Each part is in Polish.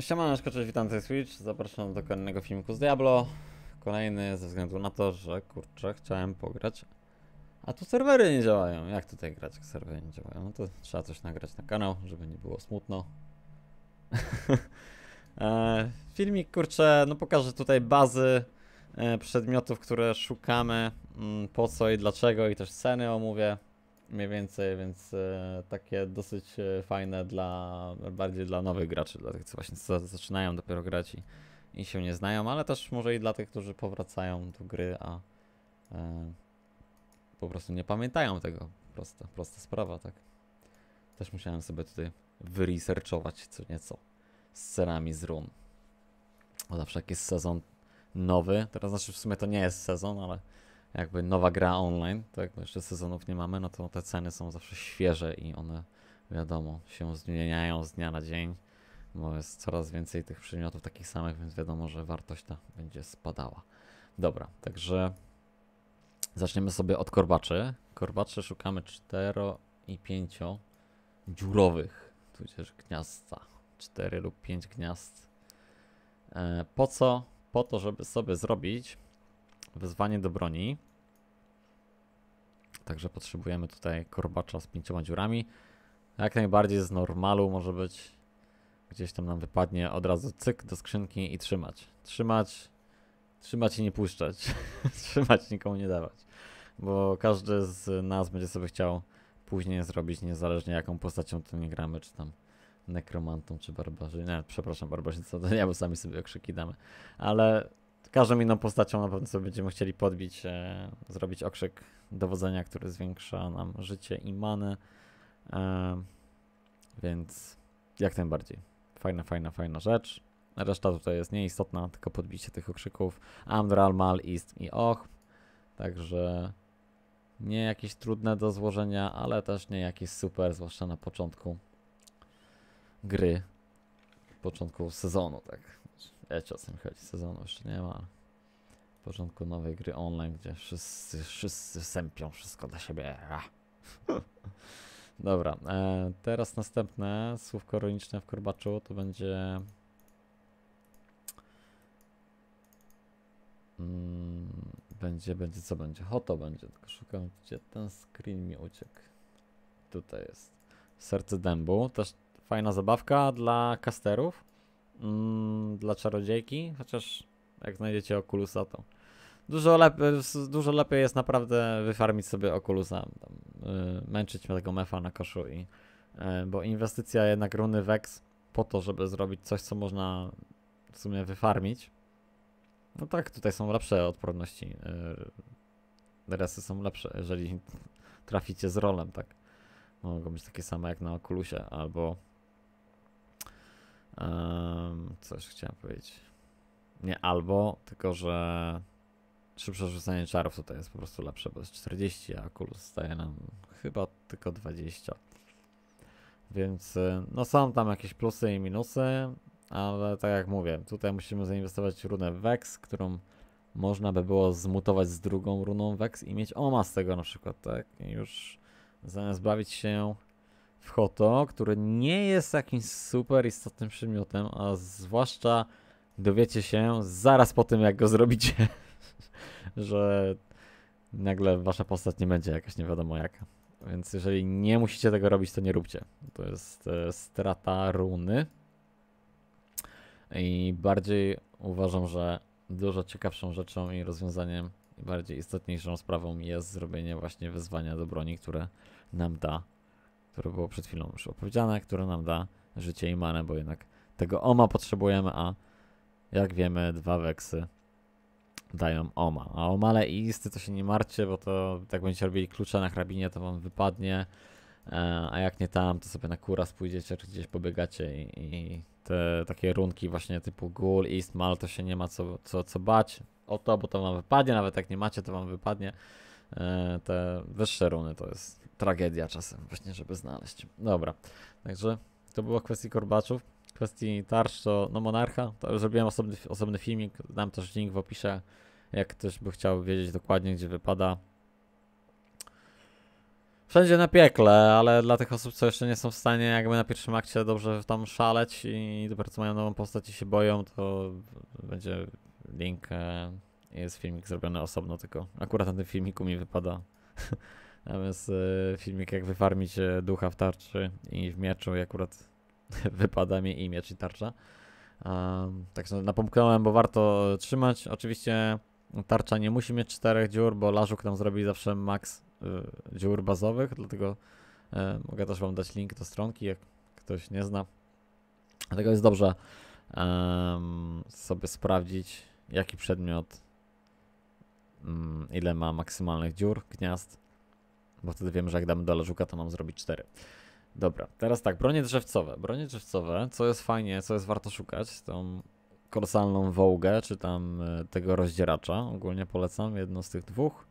Siemaneczko, cześć, witam, z Switch. Zapraszam do kolejnego filmiku z Diablo. Kolejny ze względu na to, że kurczę, chciałem pograć. A tu serwery nie działają. Jak tutaj grać, jak serwery nie działają? No to trzeba coś nagrać na kanał, żeby nie było smutno. e, filmik, kurczę, no pokażę tutaj bazy e, przedmiotów, które szukamy, mm, po co i dlaczego i też ceny omówię mniej więcej, więc e, takie dosyć e, fajne dla, bardziej dla nowych graczy, dla tych, co właśnie zaczynają dopiero grać i, i się nie znają, ale też może i dla tych, którzy powracają do gry, a e, po prostu nie pamiętają tego. Prosta, prosta sprawa, tak. Też musiałem sobie tutaj wyresearchować co nieco scenami z Run. Zawsze jak jest sezon nowy, teraz znaczy w sumie to nie jest sezon, ale jakby nowa gra online, tak, bo no, jeszcze sezonów nie mamy, no to te ceny są zawsze świeże i one, wiadomo, się zmieniają z dnia na dzień, bo no, jest coraz więcej tych przedmiotów takich samych, więc wiadomo, że wartość ta będzie spadała. Dobra, także zaczniemy sobie od korbaczy. Korbaczy szukamy 4 i 5 dziurowych, tudzież gniazda. 4 lub 5 gniazd. E, po co? Po to, żeby sobie zrobić Wezwanie do broni. Także potrzebujemy tutaj korbacza z pięcioma dziurami. Jak najbardziej z normalu może być. Gdzieś tam nam wypadnie od razu cyk do skrzynki i trzymać. Trzymać, trzymać i nie puszczać. trzymać nikomu nie dawać. Bo każdy z nas będzie sobie chciał później zrobić, niezależnie jaką postacią to nie gramy, czy tam nekromantą, czy barbarzyną. Nie, przepraszam, barbarzyńca, to nie, bo sami sobie okrzyki damy. Ale każdą inną postacią na pewno sobie będziemy chcieli podbić, e, zrobić okrzyk dowodzenia, który zwiększa nam życie i manę. E, więc jak najbardziej. Fajna, fajna, fajna rzecz. Reszta tutaj jest nieistotna, tylko podbicie tych okrzyków. Amdral, Mal, Ist i Och. Także nie jakieś trudne do złożenia, ale też nie jakieś super, zwłaszcza na początku gry, początku sezonu, tak wiecie o co mi chodzi, sezonu jeszcze nie ma. W początku nowej gry online, gdzie wszyscy, wszyscy sępią wszystko dla siebie. Dobra, e, teraz następne słówko ironiczne w kurbaczu to będzie... Mm, będzie, będzie, co będzie? Hoto będzie, tylko szukam, gdzie ten screen mi uciekł. Tutaj jest. Serce dębu, też fajna zabawka dla kasterów mm, dla czarodziejki, chociaż jak znajdziecie Oculusa to dużo, lepiej, dużo lepiej jest naprawdę wyfarmić sobie Oculusa, tam, yy, męczyć tego mefa na koszu i y, bo inwestycja jednak runy Vex po to, żeby zrobić coś, co można w sumie wyfarmić. No tak, tutaj są lepsze odporności. Yy, resy są lepsze, jeżeli traficie z rolem, tak. Mogą być takie same jak na Oculusie albo Um, coś chciałem powiedzieć. Nie albo, tylko że szybsze rzucanie czarów tutaj jest po prostu lepsze, bo jest 40, a Oculus staje nam chyba tylko 20. Więc y, no są tam jakieś plusy i minusy, ale tak jak mówię, tutaj musimy zainwestować w runę Vex, którą można by było zmutować z drugą runą Vex i mieć OMA z tego na przykład, tak? I już zamiast bawić się w Hoto, który nie jest jakimś super istotnym przedmiotem, a zwłaszcza dowiecie się zaraz po tym, jak go zrobicie, że nagle wasza postać nie będzie jakaś nie wiadomo jaka. Więc jeżeli nie musicie tego robić, to nie róbcie. To jest e, strata runy. I bardziej uważam, że dużo ciekawszą rzeczą i rozwiązaniem, i bardziej istotniejszą sprawą jest zrobienie właśnie wyzwania do broni, które nam da które było przed chwilą już opowiedziane, które nam da życie i manę, bo jednak tego OMA potrzebujemy, a jak wiemy, dwa weksy dają OMA. A OMALE i isty to się nie marcie, bo to jak będziecie robili klucza na hrabinie, to wam wypadnie, e, a jak nie tam, to sobie na kuras pójdziecie, czy gdzieś pobiegacie i, i te takie runki właśnie typu ghoul, ist, mal, to się nie ma co, co, co bać o to, bo to wam wypadnie, nawet jak nie macie, to wam wypadnie. E, te wyższe runy to jest tragedia czasem właśnie, żeby znaleźć. Dobra, także to było kwestii korbaczów. Kwestii tarcz to no Monarcha, to zrobiłem osobny, osobny filmik, dam też link w opisie, jak ktoś by chciał wiedzieć dokładnie gdzie wypada. Wszędzie na piekle, ale dla tych osób, co jeszcze nie są w stanie jakby na pierwszym akcie dobrze tam szaleć i dopiero co mają nową postać i się boją, to będzie link e, jest filmik zrobiony osobno, tylko akurat na tym filmiku mi wypada. Natomiast e, filmik jak wyfarmić e, ducha w tarczy i w mieczu i akurat wypada mi i miecz i tarcza. Um, także napomknąłem, bo warto trzymać. Oczywiście tarcza nie musi mieć czterech dziur, bo Lażuk nam zrobi zawsze maks y, dziur bazowych, dlatego y, mogę też wam dać link do stronki, jak ktoś nie zna. Dlatego jest dobrze sobie sprawdzić, jaki przedmiot Mm, ile ma maksymalnych dziur, gniazd, bo wtedy wiem, że jak damy do żuka, to mam zrobić 4. Dobra, teraz tak, bronie drzewcowe. Bronie drzewcowe, co jest fajnie, co jest warto szukać, tą korsalną wołgę, czy tam e, tego rozdzieracza, ogólnie polecam, jedno z tych dwóch.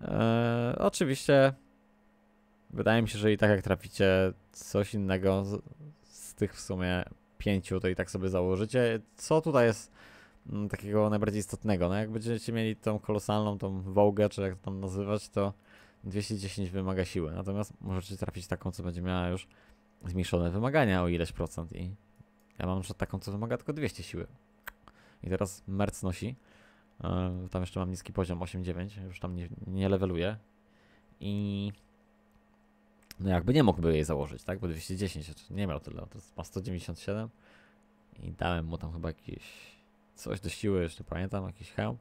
Eee, oczywiście wydaje mi się, że i tak jak traficie coś innego z, z tych w sumie pięciu, to i tak sobie założycie. Co tutaj jest Mm, takiego najbardziej istotnego. No jak będziecie mieli tą kolosalną, tą wołgę, czy jak to tam nazywać, to 210 wymaga siły. Natomiast możecie trafić taką, co będzie miała już zmniejszone wymagania o ileś procent i ja mam na taką, co wymaga tylko 200 siły. I teraz merc nosi. E, tam jeszcze mam niski poziom 8-9, już tam nie, nie leveluję. I no jakby nie mógłby jej założyć, tak? Bo 210 znaczy nie miał tyle, to ma 197 i dałem mu tam chyba jakieś coś do siły, jeszcze pamiętam, jakiś hełm.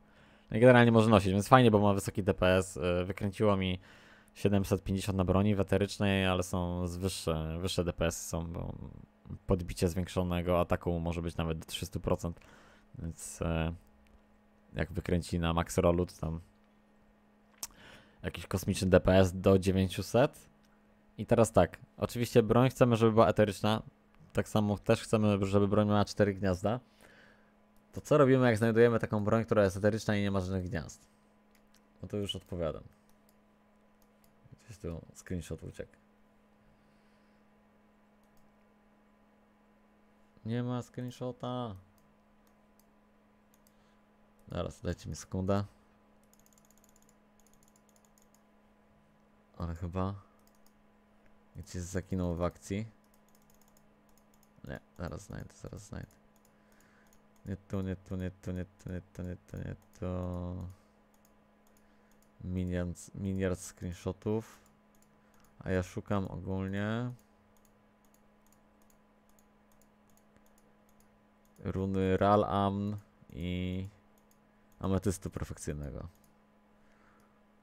No generalnie może nosić, więc fajnie, bo ma wysoki DPS. Y, wykręciło mi 750 na broni weterycznej, ale są wyższe, wyższe DPS y są, bo podbicie zwiększonego ataku może być nawet do 300%, więc y, jak wykręci na max rollu, to tam jakiś kosmiczny DPS do 900. I teraz tak, oczywiście broń chcemy, żeby była eteryczna, tak samo też chcemy, żeby broń miała 4 gniazda. To co robimy, jak znajdujemy taką broń, która jest eteryczna i nie ma żadnych gniazd? No to już odpowiadam. Gdzieś tu screenshot uciekł. Nie ma screenshota. Zaraz, dajcie mi sekundę. Ale chyba... Gdzieś zakinął w akcji. Nie, zaraz znajdę, zaraz znajdę. Nie to, nie to, nie to, nie to, nie to, nie to, nie to. Miliard, screenshotów. A ja szukam ogólnie. Runy Amn i ametystu perfekcyjnego.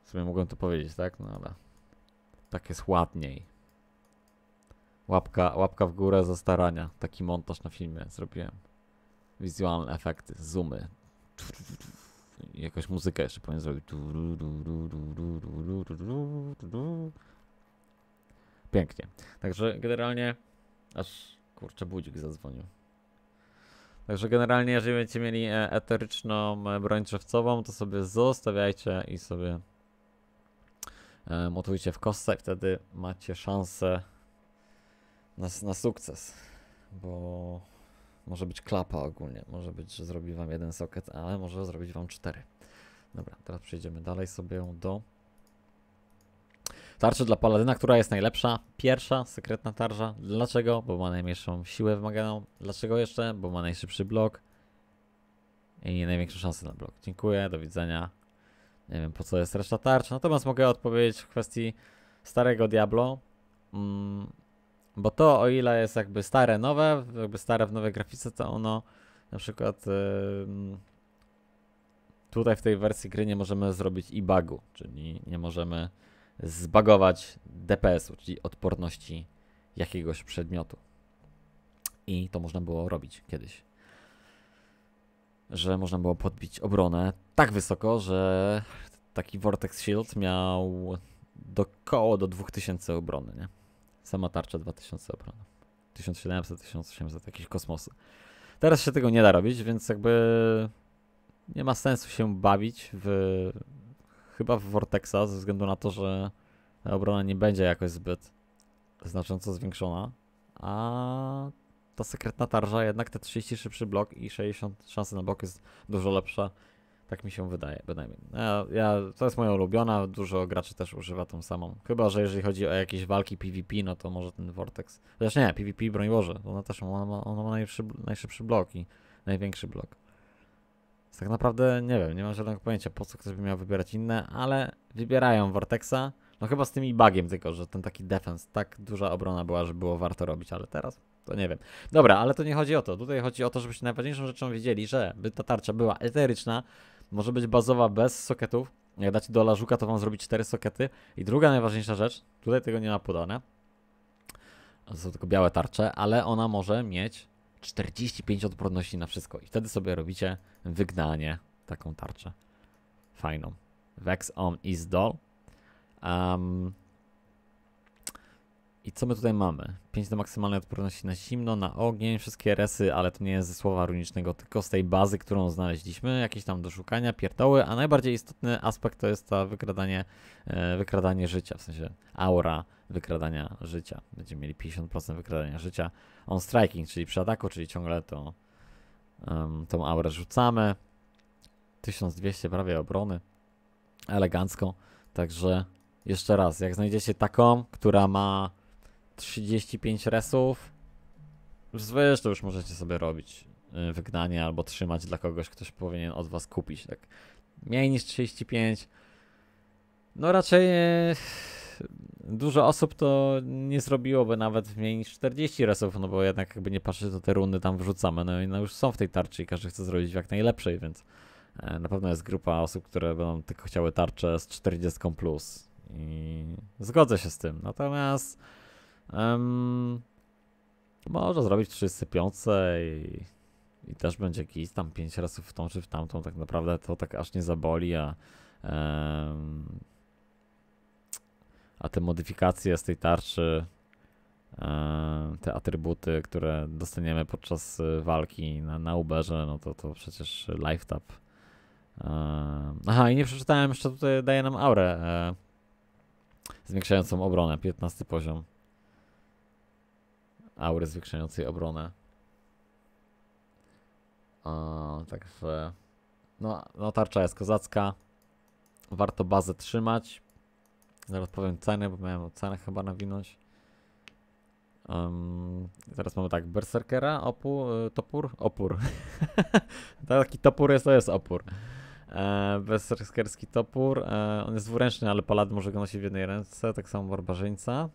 W sumie mogłem to powiedzieć, tak? No ale tak jest ładniej. Łapka, łapka w górę za starania. Taki montaż na filmie zrobiłem wizualne efekty, zoomy. I jakąś muzykę jeszcze powinien zrobić. Pięknie. Także generalnie aż kurczę budzik zadzwonił. Także generalnie, jeżeli będziecie mieli eteryczną broń drzewcową, to sobie zostawiajcie i sobie motujcie w kostce, wtedy macie szansę na, na sukces. Bo może być klapa ogólnie, może być, że zrobi wam jeden socket, ale może zrobić wam cztery. Dobra, teraz przejdziemy dalej sobie do tarczy dla paladyna, która jest najlepsza. Pierwsza, sekretna tarcza. Dlaczego? Bo ma najmniejszą siłę wymaganą. Dlaczego jeszcze? Bo ma najszybszy blok i największe szanse na blok. Dziękuję, do widzenia. Nie wiem po co jest reszta tarcz, natomiast mogę odpowiedzieć w kwestii starego Diablo. Mm bo to, o ile jest jakby stare, nowe, jakby stare w nowej grafice, to ono na przykład yy, tutaj w tej wersji gry nie możemy zrobić i bugu czyli nie możemy zbagować DPS-u, czyli odporności jakiegoś przedmiotu. I to można było robić kiedyś. Że można było podbić obronę tak wysoko, że taki Vortex Shield miał do koło do 2000 obrony, nie? Sama tarcza 2000 obrona 1700, 1800, jakieś kosmosy. Teraz się tego nie da robić, więc jakby nie ma sensu się bawić w chyba w Vortexa ze względu na to, że ta obrona nie będzie jakoś zbyt znacząco zwiększona, a ta sekretna tarża jednak te 30 szybszy blok i 60 szansy na blok jest dużo lepsza tak mi się wydaje, bynajmniej. No, ja, ja, to jest moja ulubiona, dużo graczy też używa tą samą. Chyba, że jeżeli chodzi o jakieś walki PvP, no to może ten Vortex. Chociaż nie, PvP broń Boże, ona też ona ma, ona ma najszybszy, najszybszy blok i największy blok. Więc tak naprawdę nie wiem, nie mam żadnego pojęcia po co ktoś by miał wybierać inne, ale wybierają Vortexa. No chyba z tymi bugiem tylko, że ten taki defense, tak duża obrona była, że było warto robić, ale teraz to nie wiem. Dobra, ale to nie chodzi o to. Tutaj chodzi o to, żebyście najważniejszą rzeczą wiedzieli, że by ta tarcza była eteryczna, może być bazowa bez soketów. Jak dacie do lażuka, to wam zrobić 4 sokety. I druga najważniejsza rzecz, tutaj tego nie ma podane. To są tylko białe tarcze, ale ona może mieć 45 odporności na wszystko. I wtedy sobie robicie wygnanie taką tarczę. Fajną. Vex on is doll. Um, i co my tutaj mamy? 5 do maksymalnej odporności na zimno, na ogień, wszystkie resy, ale to nie jest ze słowa runicznego, tylko z tej bazy, którą znaleźliśmy, jakieś tam do szukania, pierdoły, a najbardziej istotny aspekt to jest ta wykradanie, e, wykradanie życia, w sensie aura wykradania życia. Będziemy mieli 50% wykradania życia on striking, czyli przy ataku, czyli ciągle to, um, tą aurę rzucamy. 1200 prawie obrony, elegancko, także jeszcze raz, jak znajdziecie taką, która ma 35 resów. Zresztą już możecie sobie robić y, wygnanie albo trzymać dla kogoś, ktoś powinien od was kupić. Tak mniej niż 35. No raczej e, dużo osób to nie zrobiłoby nawet mniej niż 40 resów, no bo jednak jakby nie patrzeć, to te runy tam wrzucamy, no i no już są w tej tarczy i każdy chce zrobić jak najlepszej, więc e, na pewno jest grupa osób, które będą tylko chciały tarczę z 40 plus i zgodzę się z tym, natomiast Um, zrobić 35 sypiące i, i, też będzie jakiś tam pięć razy w tą czy w tamtą. Tak naprawdę to tak aż nie zaboli, a, um, a te modyfikacje z tej tarczy, um, te atrybuty, które dostaniemy podczas y, walki na, na Uberze, no to, to przecież lifetap. Um, aha, i nie przeczytałem jeszcze tutaj daje nam aurę e, zwiększającą obronę, 15 poziom aury zwiększającej obronę. O, tak w, no, no tarcza jest kozacka. Warto bazę trzymać. Zaraz powiem cenę, bo miałem cenę chyba nawinąć. Um, zaraz mamy tak, Berserkera, opu, e, topór, opór. Taki topór jest, to jest opór. E, berserkerski topór, e, on jest dwuręczny, ale palad może go nosić w jednej ręce, tak samo barbarzyńca.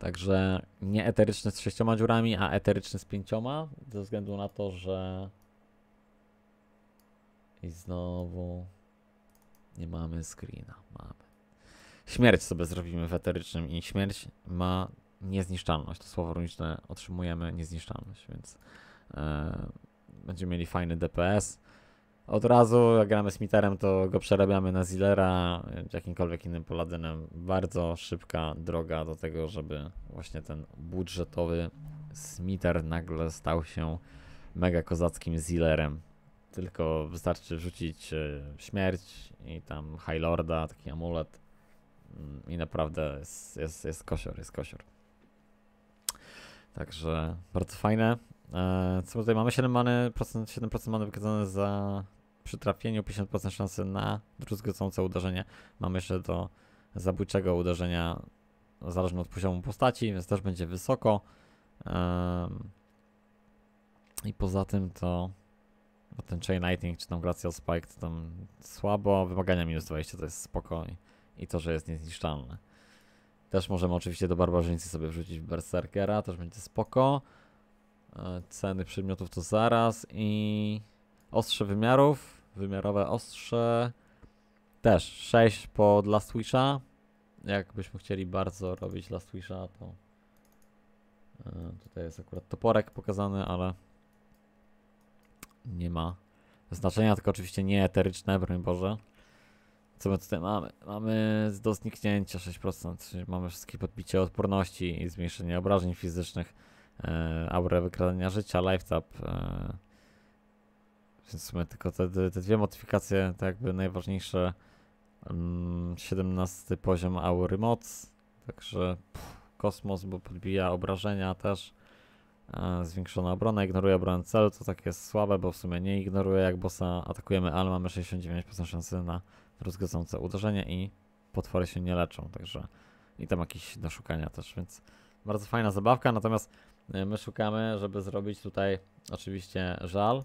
Także nie eteryczny z sześcioma dziurami, a eteryczny z pięcioma, ze względu na to, że i znowu nie mamy screena. Mamy. Śmierć sobie zrobimy w eterycznym i śmierć ma niezniszczalność. To słowo runiczne otrzymujemy niezniszczalność, więc yy, będziemy mieli fajny DPS od razu. Jak gramy z to go przerabiamy na Zillera, jakimkolwiek innym Poladynem. Bardzo szybka droga do tego, żeby właśnie ten budżetowy Smiter nagle stał się mega kozackim Zillerem. Tylko wystarczy rzucić e, śmierć i tam High Lorda, taki amulet mm, i naprawdę jest, jest, jest kosior, jest kosior. Także bardzo fajne. E, co tutaj mamy? 7 many, procent, 7% many wykazane za przy trafieniu 50% szansy na druzgocące uderzenie. Mamy jeszcze do zabójczego uderzenia, zależne od poziomu postaci, więc też będzie wysoko. Um, I poza tym to bo no, ten Chain Lightning czy tam Glacial Spike to tam słabo. Wymagania minus 20 to jest spokojnie. I to, że jest niezniszczalne. Też możemy oczywiście do barbarzyńcy sobie wrzucić Berserkera, też będzie spoko. E, ceny przedmiotów to zaraz i ostrze wymiarów wymiarowe ostrze. Też 6 po dla Swisha. Jakbyśmy chcieli bardzo robić dla Swisha, to e, tutaj jest akurat toporek pokazany, ale nie ma znaczenia, tylko oczywiście nie eteryczne, broń Boże. Co my tutaj mamy? Mamy do zniknięcia 6%, czyli mamy wszystkie podbicie odporności i zmniejszenie obrażeń fizycznych, e, aurę wykradania życia, lifetap, e, więc w sumie tylko te, te dwie modyfikacje, tak jakby najważniejsze. 17 mm, poziom aury moc, także pff, kosmos, bo podbija obrażenia też. E, zwiększona obrona, ignoruje obronę celu, to takie jest słabe, bo w sumie nie ignoruje jak bossa atakujemy, ale mamy 69% szansy na rozgryzące uderzenie i potwory się nie leczą, także i tam jakieś do szukania też, więc bardzo fajna zabawka, natomiast e, my szukamy, żeby zrobić tutaj oczywiście żal,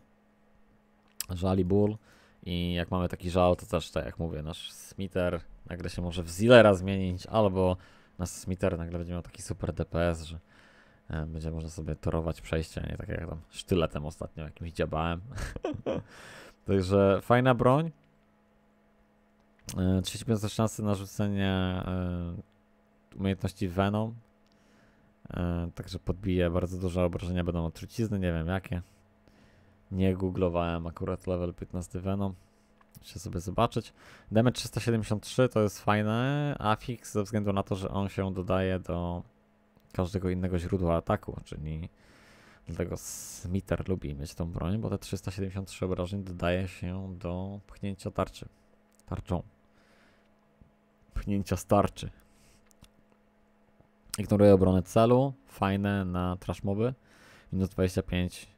żali ból. I jak mamy taki żal, to też tak jak mówię, nasz Smiter nagle się może w Zillera zmienić, albo nasz Smiter nagle będzie miał taki super DPS, że e, będzie można sobie torować przejście, a nie tak jak tam sztyletem ostatnio jakimś dziabałem. Także fajna broń. 35 e, szansy na rzucenie e, umiejętności Venom. Także podbije bardzo duże obrażenia, będą trucizny, nie wiem jakie nie googlowałem akurat level 15 Venom. Muszę sobie zobaczyć. Damage 373 to jest fajne. a fix ze względu na to, że on się dodaje do każdego innego źródła ataku, czyli dlatego Smiter lubi mieć tą broń, bo te 373 obrażeń dodaje się do pchnięcia tarczy. Tarczą. Pchnięcia starczy. Ignoruje obronę celu. Fajne na trash moby. Minus 25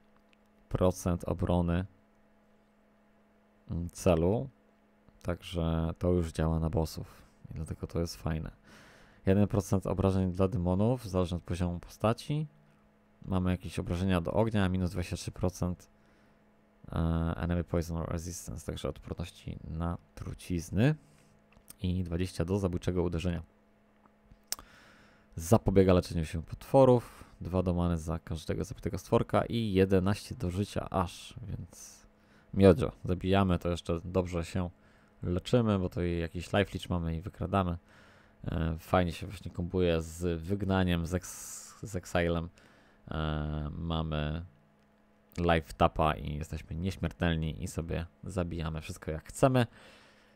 procent obrony mm, celu, także to już działa na bossów i dlatego to jest fajne. 1% obrażeń dla demonów, zależnie od poziomu postaci. Mamy jakieś obrażenia do ognia, minus 23% e, enemy poison resistance, także odporności na trucizny i 20 do zabójczego uderzenia. Zapobiega leczeniu się potworów, dwa domany za każdego zabitego stworka i 11 do życia aż, więc miodzio, zabijamy, to jeszcze dobrze się leczymy, bo to jakiś life leech mamy i wykradamy. E, fajnie się właśnie kombuje z wygnaniem, z, ex, z exilem. E, mamy life tapa i jesteśmy nieśmiertelni i sobie zabijamy wszystko jak chcemy.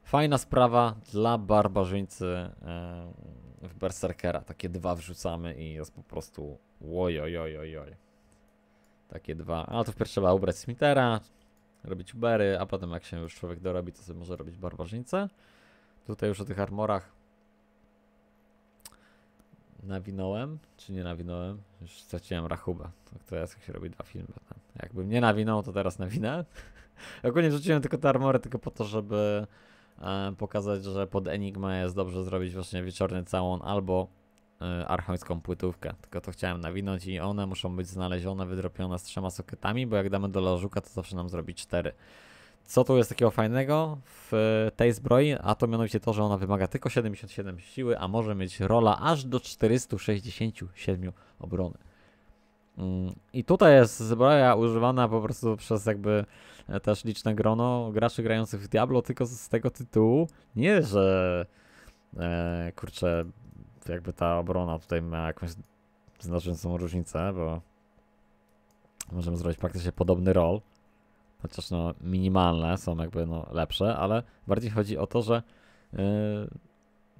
Fajna sprawa dla barbarzyńcy e, w Berserkera. Takie dwa wrzucamy i jest po prostu ojojojojoj. Takie dwa. Ale to wpierw trzeba ubrać Smithera, robić ubery, a potem jak się już człowiek dorobi, to sobie może robić barbarzyńcę. Tutaj już o tych armorach nawinąłem, czy nie nawinąłem? Już straciłem rachubę. Tak to jest jak się robi dwa filmy. Jakbym nie nawinął, to teraz nawinę. Ogólnie rzuciłem tylko te armory tylko po to, żeby E, pokazać, że pod Enigma jest dobrze zrobić właśnie wieczorny całą, albo e, archońską płytówkę. Tylko to chciałem nawinąć i one muszą być znalezione, wydropione z trzema soketami, bo jak damy do lożuka, to zawsze nam zrobi cztery. Co tu jest takiego fajnego w tej zbroi? A to mianowicie to, że ona wymaga tylko 77 siły, a może mieć rola aż do 467 obrony. Mm, I tutaj jest zbroja używana po prostu przez jakby e, też liczne grono graczy grających w Diablo, tylko z tego tytułu nie, że e, kurczę, jakby ta obrona tutaj ma jakąś znaczącą różnicę, bo możemy zrobić praktycznie podobny rol, chociaż no minimalne są jakby no lepsze, ale bardziej chodzi o to, że e,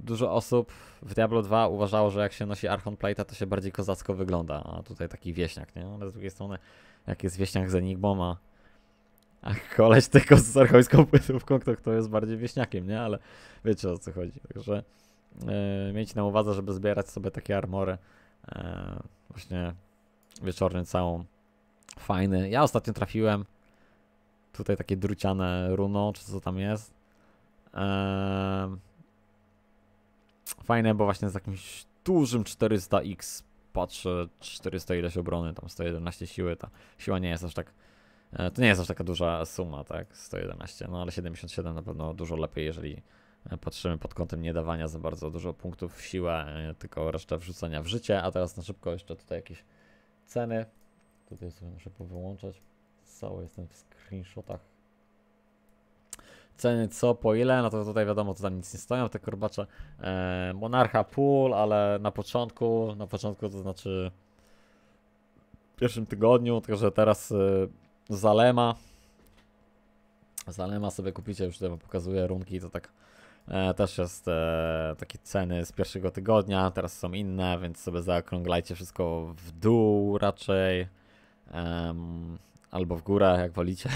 dużo osób w Diablo 2 uważało, że jak się nosi Archon Plate'a, to się bardziej kozacko wygląda, a tutaj taki wieśniak, nie? Ale z drugiej strony, jak jest wieśniak z Enigmą, a, a koleś tylko z archońską płytówką, to kto jest bardziej wieśniakiem, nie? Ale wiecie o co chodzi. Także yy, e, mieć na uwadze, żeby zbierać sobie takie armory yy, właśnie wieczorny całą. Fajny. Ja ostatnio trafiłem tutaj takie druciane runo, czy co tam jest. Yy, Fajne, bo właśnie z jakimś dużym 400x patrzę 400 ileś obrony, tam 111 siły, ta siła nie jest aż tak, e, to nie jest aż taka duża suma, tak, 111, no ale 77 na pewno dużo lepiej, jeżeli e, patrzymy pod kątem nie dawania za bardzo dużo punktów w siłę, e, tylko resztę wrzucenia w życie, a teraz na szybko jeszcze tutaj jakieś ceny, tutaj sobie muszę powyłączać, cały jestem w screenshotach, ceny co, po ile, no to tutaj wiadomo, to tam nic nie stoją, te kurbacze E, Monarcha Pool, ale na początku, na początku to znaczy w pierwszym tygodniu, tylko że teraz e, Zalema. Zalema sobie kupicie, już tutaj pokazuję runki, to tak e, też jest e, takie ceny z pierwszego tygodnia, teraz są inne, więc sobie zaokrąglajcie wszystko w dół raczej. Um, albo w górę, jak wolicie.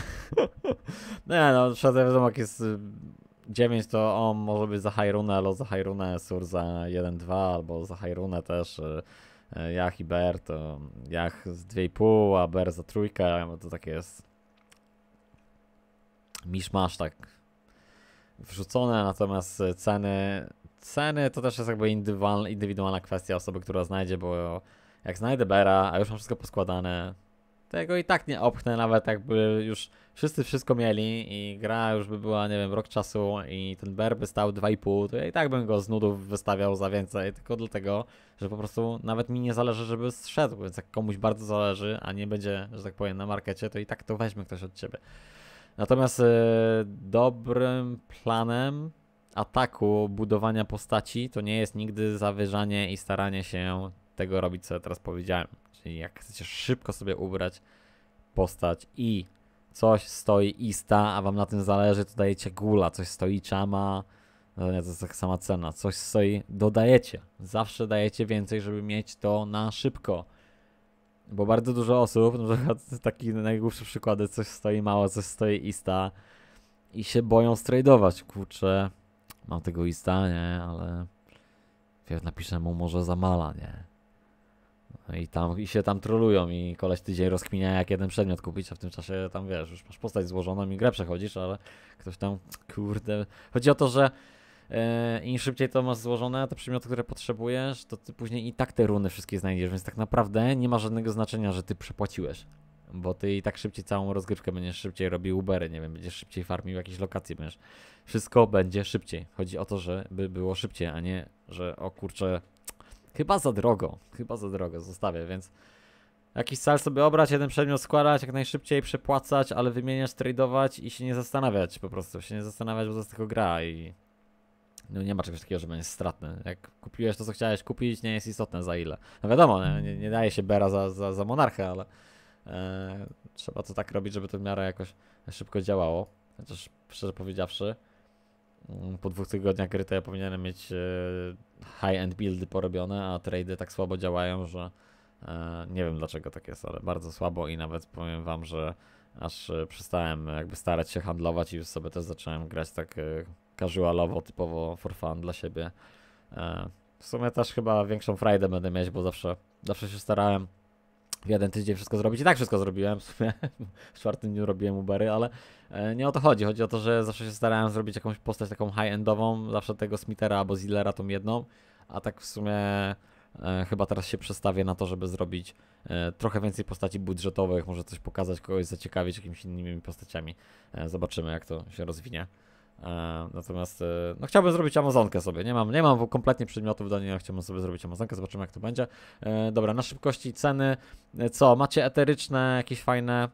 nie no, Shadow Wiadomak jest 9, y, to on może być za Hyrunę, albo za Hyrunę, Sur za 1-2, albo za Hyrunę też. Y, y, Jach i Ber to Jach z 2,5, a Ber za trójkę, to takie jest masz, tak wrzucone, natomiast ceny, ceny to też jest jakby indywidualna, indywidualna kwestia osoby, która znajdzie, bo jak znajdę Bera, a już mam wszystko poskładane, tego i tak nie opchnę, nawet jakby już wszyscy wszystko mieli i gra już by była, nie wiem, rok czasu i ten ber by stał 2,5, to ja i tak bym go z nudów wystawiał za więcej, tylko dlatego, że po prostu nawet mi nie zależy, żeby zszedł, więc jak komuś bardzo zależy, a nie będzie, że tak powiem, na markecie, to i tak to weźmie ktoś od ciebie. Natomiast yy, dobrym planem ataku, budowania postaci to nie jest nigdy zawyżanie i staranie się tego robić, co ja teraz powiedziałem jak chcecie szybko sobie ubrać postać i coś stoi ista, a wam na tym zależy, to dajecie gula, coś stoi czama, no to jest tak sama cena, coś stoi, dodajecie. Zawsze dajecie więcej, żeby mieć to na szybko. Bo bardzo dużo osób, na przykład taki najgłupszy przykłady, coś stoi mało, coś stoi ista i się boją strajdować. Kurczę, mam tego ista, nie, ale napiszę mu może za mała nie. No I tam i się tam trolują i koleś tydzień rozkminia jak jeden przedmiot kupić, a w tym czasie tam wiesz, już masz postać złożoną i grę przechodzisz, ale ktoś tam, kurde. Chodzi o to, że yy, im szybciej to masz złożone, te przedmioty, które potrzebujesz, to ty później i tak te runy wszystkie znajdziesz, więc tak naprawdę nie ma żadnego znaczenia, że ty przepłaciłeś. Bo ty i tak szybciej całą rozgrywkę będziesz szybciej robił Ubery, nie wiem, będziesz szybciej farmił jakieś lokacje, będziesz. Wszystko będzie szybciej. Chodzi o to, żeby było szybciej, a nie, że o kurczę, Chyba za drogo, chyba za drogo, zostawię, więc... Jakiś cel sobie obrać, jeden przedmiot składać, jak najszybciej przepłacać, ale wymieniać, tradeować i się nie zastanawiać po prostu, się nie zastanawiać, bo to jest tylko gra i... No nie ma czegoś takiego, że będzie stratny. Jak kupiłeś to, co chciałeś kupić, nie jest istotne za ile. No wiadomo, nie, nie daje się bera za, za, za monarchę, ale... E, trzeba to tak robić, żeby to w miarę jakoś szybko działało. Chociaż szczerze powiedziawszy, mm, po dwóch tygodniach gry to ja powinienem mieć... E, high-end buildy porobione, a trady tak słabo działają, że e, nie wiem dlaczego tak jest, ale bardzo słabo i nawet powiem wam, że aż e, przestałem jakby starać się handlować i już sobie też zacząłem grać tak e, casualowo, typowo for fun dla siebie. W sumie też chyba większą frajdę będę mieć, bo zawsze, zawsze się starałem w jeden tydzień wszystko zrobić. I tak wszystko zrobiłem. W, sumie. w czwartym dniu robiłem Ubery, ale e, nie o to chodzi. Chodzi o to, że zawsze się starałem zrobić jakąś postać taką high-endową. Zawsze tego Smithera albo Zillera tą jedną. A tak w sumie e, chyba teraz się przestawię na to, żeby zrobić e, trochę więcej postaci budżetowych. Może coś pokazać, kogoś zaciekawić jakimiś innymi postaciami. zobaczymy, jak to się rozwinie. E, natomiast e, no chciałbym zrobić Amazonkę sobie. Nie mam, nie mam kompletnie przedmiotów do niej, chciałbym sobie zrobić Amazonkę, zobaczymy jak to będzie. E, dobra, na szybkości ceny. Co? Macie eteryczne, jakieś fajne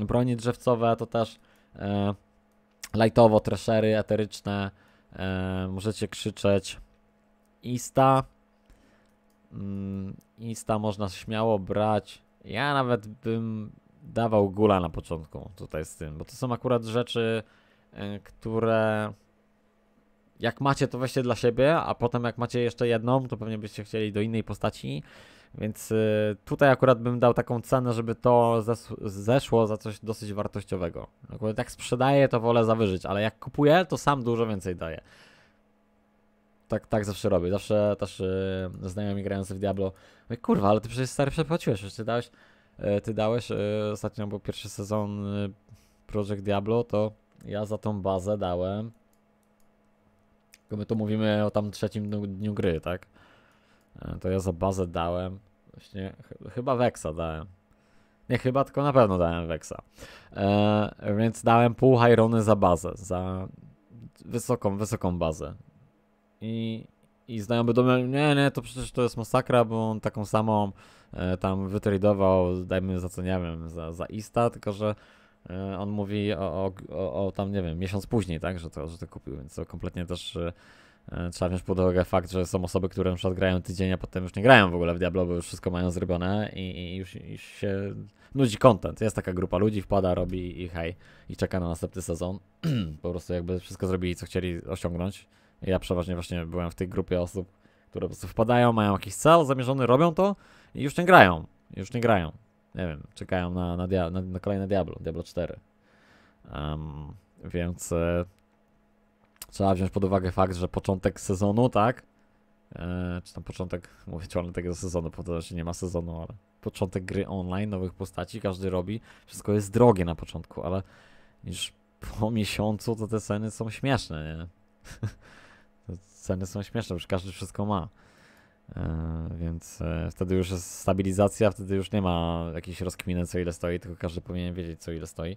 broni drzewcowe, to też lightowo, treshery eteryczne. Możecie krzyczeć Ista. Mm, Insta można śmiało brać. Ja nawet bym dawał gula na początku tutaj z tym, bo to są akurat rzeczy E, które jak macie, to weźcie dla siebie, a potem jak macie jeszcze jedną, to pewnie byście chcieli do innej postaci. Więc e, tutaj akurat bym dał taką cenę, żeby to zeszło za coś dosyć wartościowego. Akurat jak sprzedaję, to wolę zawyżyć, ale jak kupuję, to sam dużo więcej daję. Tak, tak zawsze robię. Zawsze też yy, znajomi grający w Diablo mówię, kurwa, ale ty przecież stary przepłaciłeś, ty dałeś, yy, ty dałeś yy, ostatnio, bo pierwszy sezon Project Diablo, to ja za tą bazę dałem. Tylko my tu mówimy o tam trzecim dniu, dniu gry, tak? E, to ja za bazę dałem. Właśnie, ch chyba Weksa dałem. Nie chyba, tylko na pewno dałem Weksa. E, więc dałem pół Hyrony za bazę, za wysoką, wysoką bazę. I, i znajomy do mnie, nie, nie, to przecież to jest masakra, bo on taką samą e, tam wytradował, dajmy za co, nie wiem, za, za Ista, tylko że E, on mówi o, o, o, tam, nie wiem, miesiąc później, tak, że to, że to kupił, więc to kompletnie też e, trzeba wziąć pod uwagę fakt, że są osoby, które na przykład grają tydzień, a potem już nie grają w ogóle w Diablo, bo już wszystko mają zrobione i, i już i się nudzi content. Jest taka grupa ludzi, wpada, robi i hej, i czeka na następny sezon. po prostu jakby wszystko zrobili, co chcieli osiągnąć. Ja przeważnie właśnie byłem w tej grupie osób, które po prostu wpadają, mają jakiś cel zamierzony, robią to i już nie grają. Już nie grają nie wiem, czekają na, na, dia- na, na kolejne Diablo, Diablo 4. Um, więc e, trzeba wziąć pod uwagę fakt, że początek sezonu, tak? E, czy tam początek, mówię ciągle tego sezonu, bo znaczy nie ma sezonu, ale początek gry online, nowych postaci, każdy robi. Wszystko jest drogie na początku, ale już po miesiącu to te ceny są śmieszne, nie? ceny są śmieszne, już każdy wszystko ma. E, więc e, wtedy już jest stabilizacja, wtedy już nie ma jakiejś rozkminy co ile stoi, tylko każdy powinien wiedzieć co ile stoi,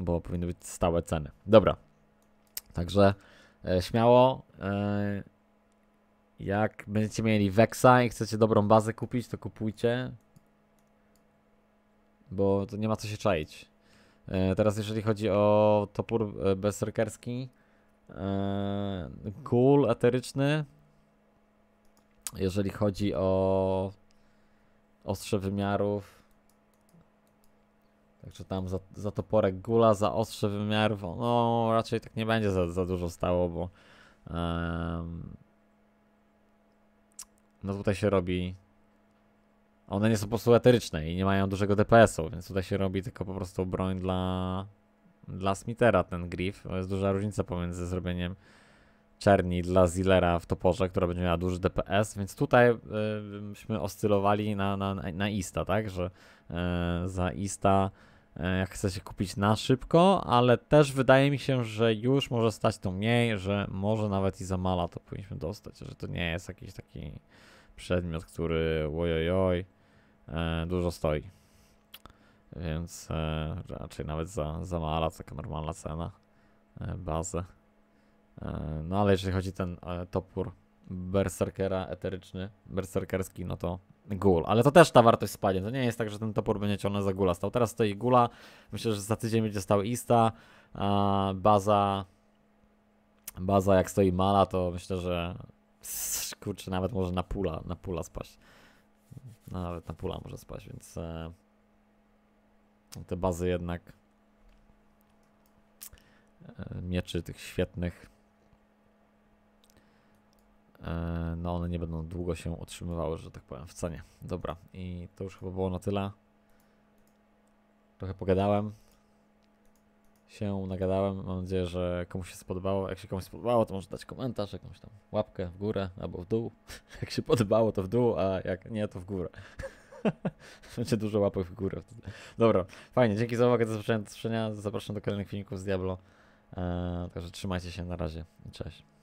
bo powinny być stałe ceny. Dobra, także e, śmiało, jak będziecie mieli Vexa i chcecie dobrą bazę kupić, to kupujcie, bo to nie ma co się czaić. Teraz jeżeli chodzi o topór bezserkerski, cool, eteryczny, jeżeli chodzi o ostrze wymiarów. Także tam za, za toporek gula, za ostrze wymiarów, no raczej tak nie będzie za, za dużo stało, bo um, no tutaj się robi one nie są po prostu eteryczne i nie mają dużego DPS-u, więc tutaj się robi tylko po prostu broń dla, dla Smithera ten Griff. jest duża różnica pomiędzy zrobieniem czerni dla Zillera w toporze, która będzie miała duży DPS, więc tutaj myśmy y, oscylowali na, na, na Ista, tak, że y, za Ista y, jak chce się kupić na szybko, ale też wydaje mi się, że już może stać to mniej, że może nawet i za mala to powinniśmy dostać, że to nie jest jakiś taki przedmiot, który ojojoj dużo stoi. Więc raczej nawet za, za mala, taka normalna cena, bazę. E, no ale jeżeli chodzi o ten e, topór berserkera eteryczny, berserkerski, no to gul. Ale to też ta wartość spadnie. To nie jest tak, że ten topór będzie ciągnął za gula stał. Teraz stoi gula. Myślę, że za tydzień będzie stał ista. A e, baza, baza jak stoi mala, to myślę, że kurczę, nawet może na pula, na pula spaść. No, nawet na pula może spaść, więc te bazy jednak mieczy tych świetnych E, no one nie będą długo się utrzymywały, że tak powiem, w cenie. Dobra, i to już chyba było na tyle. Trochę pogadałem, się nagadałem. Mam nadzieję, że komuś się spodobało. Jak się komuś spodobało, to może dać komentarz, jakąś tam łapkę w górę albo w dół. jak się podobało, to w dół, a jak nie, to w górę. Będzie dużo łapek w górę. Dobra, fajnie. Dzięki za uwagę, do zobaczenia. Zapraszam do kolejnych filmików z Diablo. Eee, także trzymajcie się, na razie. Cześć.